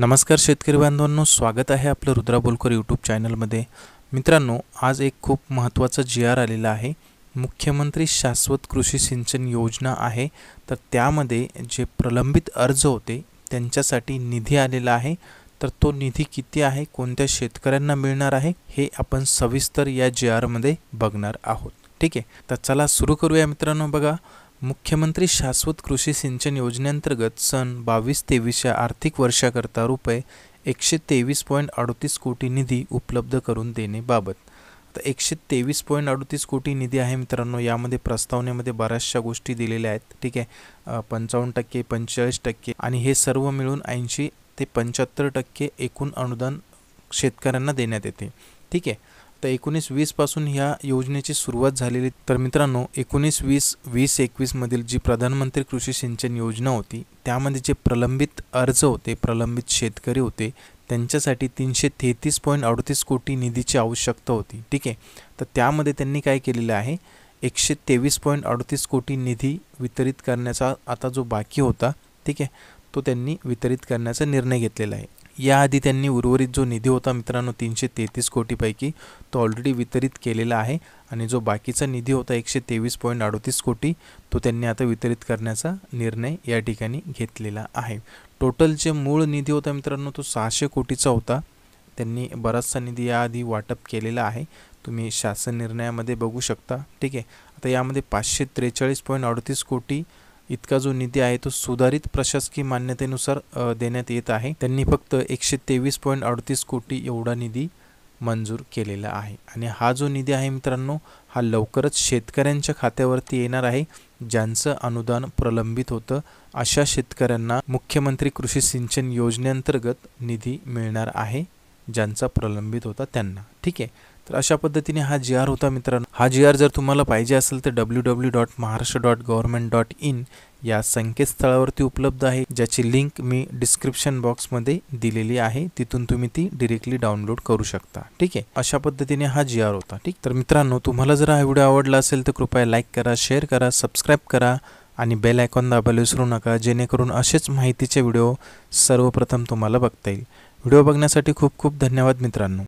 नमस्कार शेतकरी बांधवांनो स्वागत आहे आपलं रुद्रा बोलकर यूट्यूब चॅनलमध्ये मित्रांनो आज एक खूप महत्त्वाचा जी आर आलेला आहे मुख्यमंत्री शाश्वत कृषी सिंचन योजना आहे तर त्यामध्ये जे प्रलंबित अर्ज होते त्यांच्यासाठी निधी आलेला आहे तर तो निधी किती आहे कोणत्या शेतकऱ्यांना मिळणार आहे हे आपण सविस्तर या जी आरमध्ये बघणार आहोत ठीक आहे तर चला सुरू करूया मित्रांनो बघा मुख्यमंत्री शाश्वत कृषी सिंचन योजनेअंतर्गत सन बावीस तेवीसच्या आर्थिक वर्षाकरता रुपये एकशे तेवीस पॉईंट अडतीस कोटी निधी उपलब्ध करून देणेबाबत आता एकशे तेवीस पॉईंट अडतीस कोटी निधी आहे मित्रांनो यामध्ये प्रस्तावनेमध्ये बऱ्याचशा गोष्टी दिलेल्या आहेत ठीक आहे पंचावन्न टक्के पंचेचाळीस टक्के आणि हे सर्व मिळून ऐंशी ते पंच्याहत्तर टक्के एकूण अनुदान शेतकऱ्यांना देण्यात येते ठीक आहे तर एकोणीस वीसपासून ह्या योजनेची सुरुवात झालेली तर मित्रांनो एकोणीस वीस वीस एकवीसमधील जी प्रधानमंत्री कृषी सिंचन योजना होती त्यामध्ये जे प्रलंबित अर्ज होते प्रलंबित शेतकरी होते त्यांच्यासाठी तीनशे तेहतीस पॉईंट अडतीस कोटी निधीची आवश्यकता होती ठीक आहे तर त्यामध्ये त्यांनी काय केलेलं आहे एकशे तेवीस पॉईंट अडतीस कोटी निधी वितरित करण्याचा आता जो बाकी होता ठीक आहे तो त्यांनी वितरित करण्याचा निर्णय घेतलेला आहे याआधी त्यांनी उर्वरित जो निधी होता मित्रांनो तीनशे तेहतीस कोटीपैकी तो ऑलरेडी वितरित केलेला आहे आणि जो बाकीचा निधी होता एकशे तेवीस पॉईंट अडोतीस कोटी तो त्यांनी आता वितरित करण्याचा निर्णय या ठिकाणी घेतलेला आहे टोटल जे मूळ निधी होता मित्रांनो तो सहाशे कोटीचा होता त्यांनी बराचसा निधी याआधी वाटप केलेला आहे तुम्ही शासन निर्णयामध्ये बघू शकता ठीक आहे आता यामध्ये पाचशे त्रेचाळीस पॉईंट अडतीस कोटी इतका जो निधी आहे तो सुधारित प्रशासकीय मान्यतेनुसार देण्यात येत आहे त्यांनी फक्त एकशे तेवीस पॉईंट अडतीस कोटी एवढा निधी मंजूर केलेला आहे आणि हा जो निधी आहे मित्रांनो हा लवकरच शेतकऱ्यांच्या खात्यावरती येणार आहे ज्यांचं अनुदान प्रलंबित होतं अशा शेतकऱ्यांना मुख्यमंत्री कृषी सिंचन योजनेअंतर्गत निधी मिळणार आहे ज्यांचा प्रलंबित होता त्यांना ठीक आहे तर अशा पद्धतीने हा जी आर होता मित्रांनो हा जी आर जर तुम्हाला पाहिजे असेल तर W W dot Maharashtra dot government dot in या संकेतस्थळावरती उपलब्ध आहे ज्याची लिंक मी डिस्क्रिप्शन बॉक्समध्ये दिलेली आहे तिथून तुम्ही ती डिरेक्टली डाउनलोड करू शकता ठीक आहे अशा पद्धतीने हा जी आर होता ठीक तर मित्रांनो तुम्हाला जर हा व्हिडिओ आवडला असेल तर कृपया लाईक करा शेअर करा सबस्क्राईब करा आणि बेल आयकॉन दाबायला विसरू नका जेणेकरून असेच माहितीचे व्हिडिओ सर्वप्रथम तुम्हाला बघता येईल व्हिडिओ बघण्यासाठी खूप खूप धन्यवाद मित्रांनो